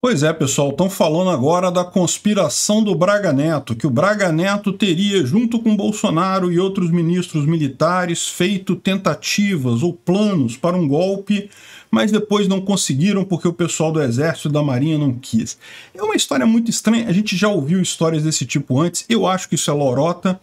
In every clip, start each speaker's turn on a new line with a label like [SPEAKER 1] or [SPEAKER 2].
[SPEAKER 1] Pois é, pessoal, estão falando agora da conspiração do Braga Neto, que o Braga Neto teria, junto com Bolsonaro e outros ministros militares, feito tentativas ou planos para um golpe, mas depois não conseguiram porque o pessoal do Exército e da Marinha não quis. É uma história muito estranha, a gente já ouviu histórias desse tipo antes, eu acho que isso é lorota,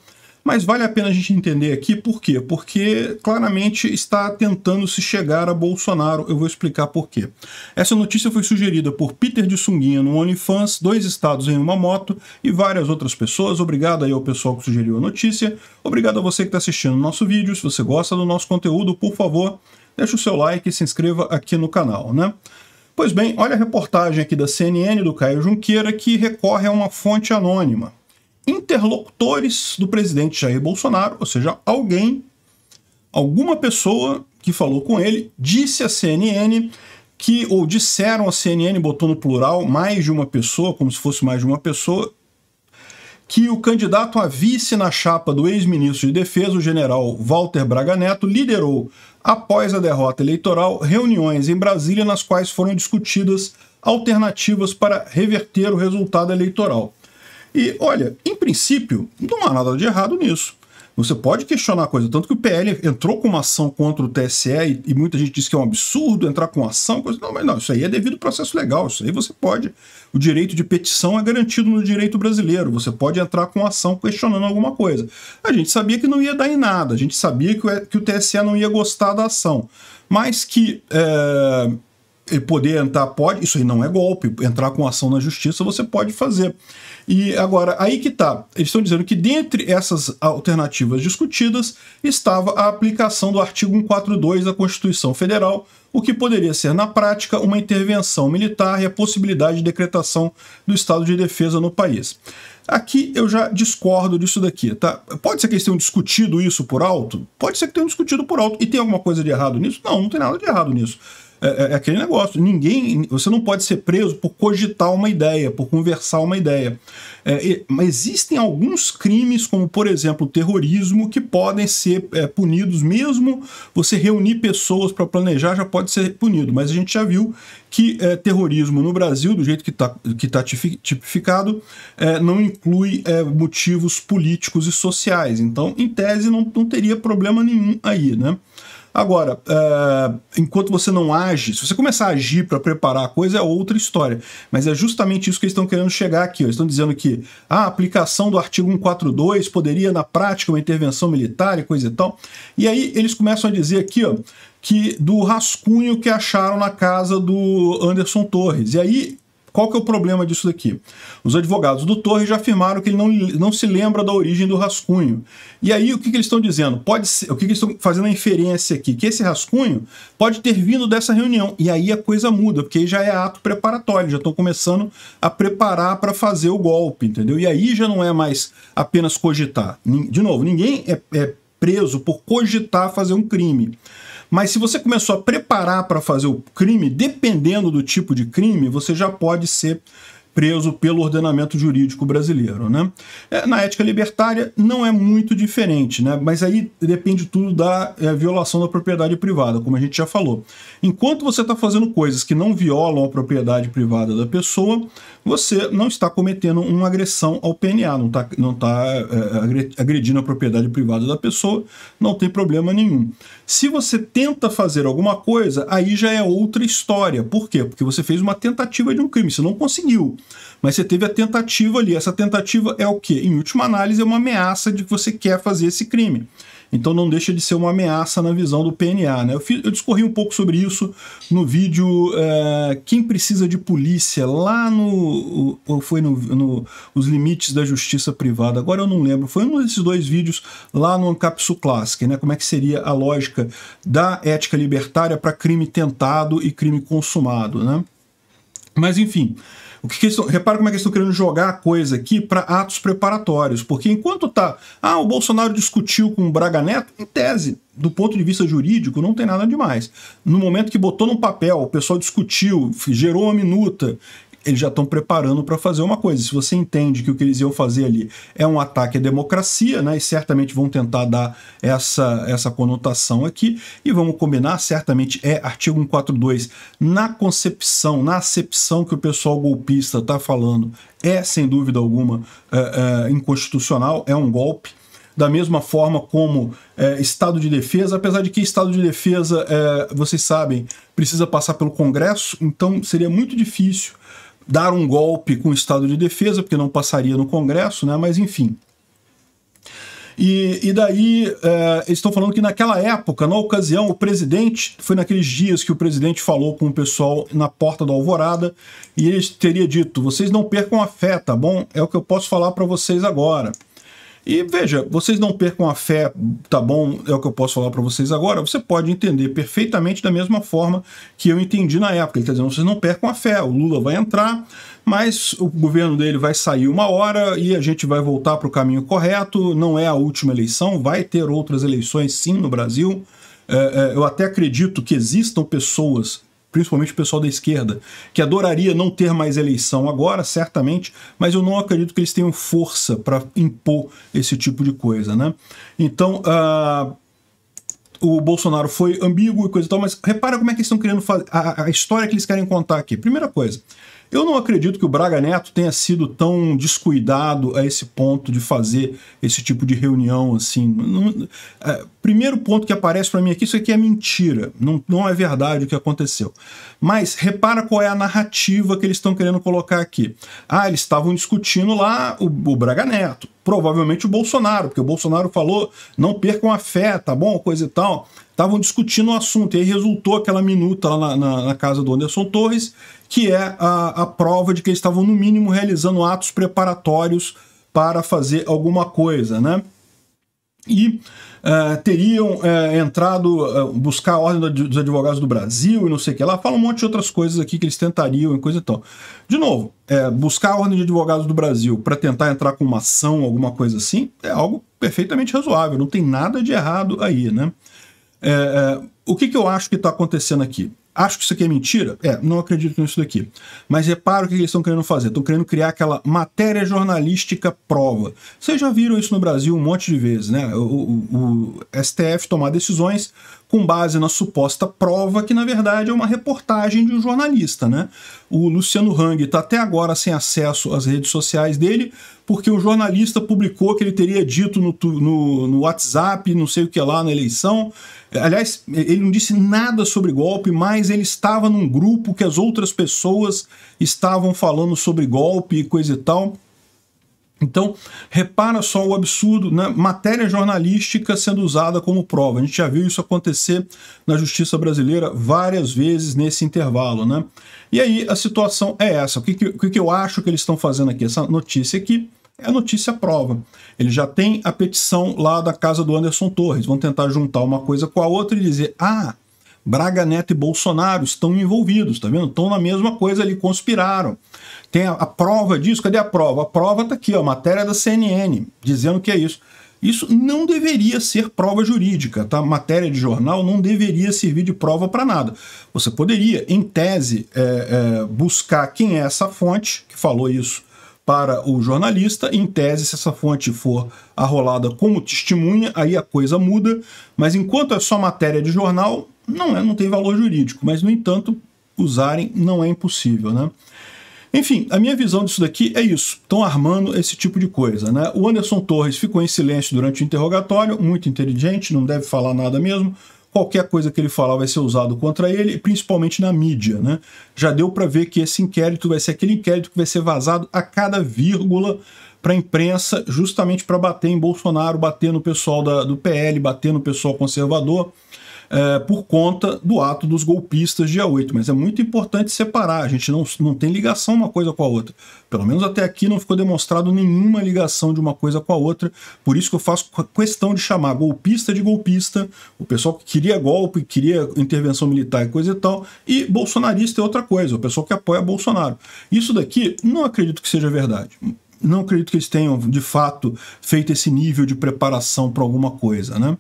[SPEAKER 1] mas vale a pena a gente entender aqui por quê? Porque claramente está tentando se chegar a Bolsonaro. Eu vou explicar por quê. Essa notícia foi sugerida por Peter de Sunguinha no OnlyFans, dois estados em uma moto e várias outras pessoas. Obrigado aí ao pessoal que sugeriu a notícia. Obrigado a você que está assistindo o nosso vídeo. Se você gosta do nosso conteúdo, por favor, deixa o seu like e se inscreva aqui no canal, né? Pois bem, olha a reportagem aqui da CNN do Caio Junqueira que recorre a uma fonte anônima interlocutores do presidente Jair Bolsonaro, ou seja, alguém, alguma pessoa que falou com ele, disse à CNN que, ou disseram à CNN, botou no plural, mais de uma pessoa, como se fosse mais de uma pessoa, que o candidato a vice na chapa do ex-ministro de Defesa, o general Walter Braga Neto, liderou, após a derrota eleitoral, reuniões em Brasília nas quais foram discutidas alternativas para reverter o resultado eleitoral. E olha, em princípio, não há nada de errado nisso. Você pode questionar a coisa, tanto que o PL entrou com uma ação contra o TSE e, e muita gente disse que é um absurdo entrar com ação, coisa, não, mas não, isso aí é devido ao processo legal, isso aí você pode. O direito de petição é garantido no direito brasileiro, você pode entrar com ação questionando alguma coisa. A gente sabia que não ia dar em nada, a gente sabia que o, que o TSE não ia gostar da ação, mas que é, ele poder entrar, pode, isso aí não é golpe, entrar com ação na justiça você pode fazer. E agora, aí que tá, eles estão dizendo que dentre essas alternativas discutidas estava a aplicação do artigo 142 da Constituição Federal, o que poderia ser, na prática, uma intervenção militar e a possibilidade de decretação do estado de defesa no país. Aqui eu já discordo disso daqui, tá? Pode ser que eles tenham discutido isso por alto? Pode ser que tenham discutido por alto. E tem alguma coisa de errado nisso? Não, não tem nada de errado nisso. É, é, é aquele negócio. Ninguém, você não pode ser preso por cogitar uma ideia, por conversar uma ideia. É, mas existem alguns crimes, como por exemplo o terrorismo, que podem ser é, punidos mesmo. Você reunir pessoas para planejar já pode ser punido. Mas a gente já viu que é, terrorismo no Brasil, do jeito que está que tá tipificado, é, não inclui é, motivos políticos e sociais. Então, em tese, não, não teria problema nenhum aí, né? Agora, uh, enquanto você não age, se você começar a agir para preparar a coisa, é outra história. Mas é justamente isso que eles estão querendo chegar aqui. Ó. Eles estão dizendo que ah, a aplicação do artigo 142 poderia, na prática, uma intervenção militar e coisa e tal. E aí eles começam a dizer aqui, ó, que do rascunho que acharam na casa do Anderson Torres. E aí qual que é o problema disso daqui? Os advogados do Torres já afirmaram que ele não, não se lembra da origem do rascunho. E aí, o que, que eles estão dizendo? Pode ser, o que, que eles estão fazendo a inferência aqui? Que esse rascunho pode ter vindo dessa reunião. E aí a coisa muda, porque aí já é ato preparatório, já estão começando a preparar para fazer o golpe, entendeu? E aí já não é mais apenas cogitar. De novo, ninguém é, é preso por cogitar fazer um crime. Mas se você começou a preparar para fazer o crime, dependendo do tipo de crime, você já pode ser preso pelo ordenamento jurídico brasileiro. Né? É, na ética libertária não é muito diferente, né? mas aí depende tudo da é, violação da propriedade privada, como a gente já falou. Enquanto você está fazendo coisas que não violam a propriedade privada da pessoa, você não está cometendo uma agressão ao PNA, não está não tá, é, é agredindo a propriedade privada da pessoa, não tem problema nenhum. Se você tenta fazer alguma coisa, aí já é outra história. Por quê? Porque você fez uma tentativa de um crime, você não conseguiu. Mas você teve a tentativa ali. Essa tentativa é o quê? Em última análise, é uma ameaça de que você quer fazer esse crime. Então não deixa de ser uma ameaça na visão do PNA. Né? Eu, fiz, eu discorri um pouco sobre isso no vídeo é, Quem Precisa de Polícia, lá no. Ou foi no, no, Os Limites da Justiça Privada, agora eu não lembro. Foi um desses dois vídeos lá no Ancapsu Classic, né? Como é que seria a lógica da ética libertária para crime tentado e crime consumado. Né? Mas enfim. O que, que eles tão, repara como é que eles estão querendo jogar a coisa aqui para atos preparatórios, porque enquanto tá, ah, o Bolsonaro discutiu com o Braga Neto, em tese, do ponto de vista jurídico, não tem nada demais. No momento que botou no papel, o pessoal discutiu, gerou uma minuta eles já estão preparando para fazer uma coisa. Se você entende que o que eles iam fazer ali é um ataque à democracia, né? E certamente vão tentar dar essa, essa conotação aqui. E vamos combinar, certamente é artigo 142 na concepção, na acepção que o pessoal golpista está falando, é sem dúvida alguma é, é, inconstitucional, é um golpe da mesma forma como é, estado de defesa, apesar de que estado de defesa, é, vocês sabem, precisa passar pelo Congresso, então seria muito difícil dar um golpe com o estado de defesa, porque não passaria no Congresso, né? mas enfim. E, e daí é, eles estão falando que naquela época, na ocasião, o presidente, foi naqueles dias que o presidente falou com o pessoal na porta da Alvorada e ele teria dito: vocês não percam a fé, tá bom? É o que eu posso falar para vocês agora. E veja, vocês não percam a fé, tá bom? É o que eu posso falar para vocês agora. Você pode entender perfeitamente da mesma forma que eu entendi na época. Ele está dizendo: vocês não percam a fé. O Lula vai entrar, mas o governo dele vai sair uma hora e a gente vai voltar para o caminho correto. Não é a última eleição, vai ter outras eleições sim no Brasil. É, é, eu até acredito que existam pessoas principalmente o pessoal da esquerda, que adoraria não ter mais eleição agora, certamente, mas eu não acredito que eles tenham força para impor esse tipo de coisa, né? Então, uh, o Bolsonaro foi ambíguo e coisa e tal, mas repara como é que eles estão querendo fazer, a, a história que eles querem contar aqui. Primeira coisa, eu não acredito que o Braga Neto tenha sido tão descuidado a esse ponto de fazer esse tipo de reunião assim. Não, é, primeiro ponto que aparece para mim aqui, isso aqui é mentira, não, não é verdade o que aconteceu. Mas repara qual é a narrativa que eles estão querendo colocar aqui. Ah, eles estavam discutindo lá o, o Braga Neto, provavelmente o Bolsonaro, porque o Bolsonaro falou não percam a fé, tá bom, coisa e tal estavam discutindo o assunto. E aí resultou aquela minuta lá na, na, na casa do Anderson Torres, que é a, a prova de que eles estavam, no mínimo, realizando atos preparatórios para fazer alguma coisa, né? E uh, teriam uh, entrado uh, buscar a ordem dos advogados do Brasil e não sei o que lá. Fala um monte de outras coisas aqui que eles tentariam e coisa e tal. De novo, é, buscar a ordem de advogados do Brasil para tentar entrar com uma ação, alguma coisa assim, é algo perfeitamente razoável, não tem nada de errado aí, né? É, é, o que, que eu acho que está acontecendo aqui? Acho que isso aqui é mentira? É, não acredito nisso daqui. Mas repara o que eles estão querendo fazer. Estão querendo criar aquela matéria jornalística prova. Vocês já viram isso no Brasil um monte de vezes, né? O, o, o STF tomar decisões com base na suposta prova, que na verdade é uma reportagem de um jornalista. Né? O Luciano Hang está até agora sem acesso às redes sociais dele, porque o jornalista publicou que ele teria dito no, no, no WhatsApp, não sei o que lá, na eleição. Aliás, ele não disse nada sobre golpe, mas ele estava num grupo que as outras pessoas estavam falando sobre golpe e coisa e tal. Então, repara só o absurdo, né? matéria jornalística sendo usada como prova. A gente já viu isso acontecer na justiça brasileira várias vezes nesse intervalo. Né? E aí a situação é essa. O que, que, que eu acho que eles estão fazendo aqui? Essa notícia aqui é notícia prova. Ele já tem a petição lá da casa do Anderson Torres. Vão tentar juntar uma coisa com a outra e dizer: ah, Braga Neto e Bolsonaro estão envolvidos, tá vendo? Estão na mesma coisa ali, conspiraram. Tem a, a, prova disso, cadê a prova? A prova está aqui, ó, a matéria da CNN, dizendo que é isso. Isso não deveria ser prova jurídica, tá? Matéria de jornal não deveria servir de prova para nada. Você poderia, em tese, é, é, buscar quem é essa fonte que falou isso para o jornalista. Em tese, se essa fonte for arrolada como testemunha, aí a coisa muda. Mas enquanto é só matéria de jornal, não, é, não tem valor jurídico, mas, no entanto, usarem não é impossível, né? Enfim, a minha visão disso daqui é isso. Estão armando esse tipo de coisa, né? O Anderson Torres ficou em silêncio durante o interrogatório, muito inteligente, não deve falar nada mesmo. Qualquer coisa que ele falar vai ser usado contra ele, principalmente na mídia, né? Já deu para ver que esse inquérito vai ser aquele inquérito que vai ser vazado a cada vírgula para a imprensa, justamente para bater em Bolsonaro, bater no pessoal da, do PL, bater no pessoal conservador é, por conta do ato dos golpistas dia 8. Mas é muito importante separar, a gente não, não tem ligação uma coisa com a outra. Pelo menos até aqui não ficou demonstrado nenhuma ligação de uma coisa com a outra, por isso que eu faço questão de chamar golpista de golpista, o pessoal que queria golpe, queria intervenção militar e coisa e tal, e bolsonarista é outra coisa, o pessoal que apoia Bolsonaro. Isso daqui não acredito que seja verdade não acredito que eles tenham de fato feito esse nível de preparação para alguma coisa, né?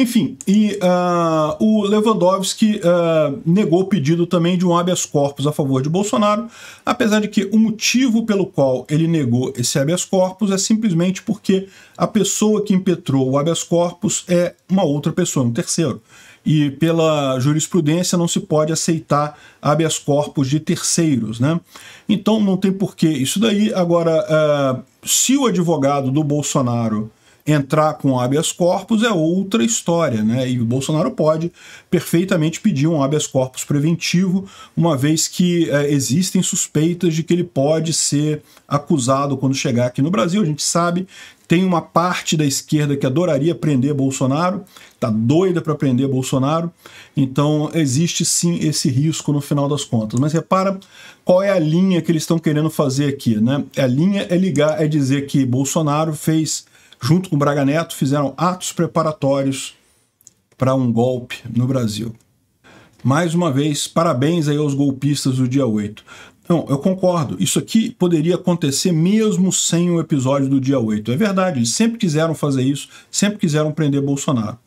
[SPEAKER 1] Enfim, e uh, o Lewandowski uh, negou o pedido também de um habeas corpus a favor de Bolsonaro, apesar de que o motivo pelo qual ele negou esse habeas corpus é simplesmente porque a pessoa que impetrou o habeas corpus é uma outra pessoa, um terceiro. E pela jurisprudência não se pode aceitar habeas corpus de terceiros, né? Então não tem porquê isso daí. Agora, uh, se o advogado do Bolsonaro entrar com habeas corpus é outra história, né? E o Bolsonaro pode perfeitamente pedir um habeas corpus preventivo, uma vez que é, existem suspeitas de que ele pode ser acusado quando chegar aqui no Brasil. A gente sabe tem uma parte da esquerda que adoraria prender Bolsonaro, tá doida para prender Bolsonaro, então existe sim esse risco no final das contas. Mas repara qual é a linha que eles estão querendo fazer aqui, né? A linha é ligar, é dizer que Bolsonaro fez junto com o Braga Neto, fizeram atos preparatórios para um golpe no Brasil. Mais uma vez, parabéns aí aos golpistas do dia 8. Não, eu concordo. Isso aqui poderia acontecer mesmo sem o episódio do dia 8. É verdade, eles sempre quiseram fazer isso, sempre quiseram prender Bolsonaro.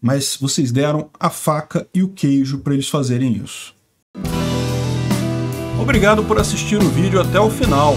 [SPEAKER 1] Mas vocês deram a faca e o queijo para eles fazerem isso. Obrigado por assistir o vídeo até o final.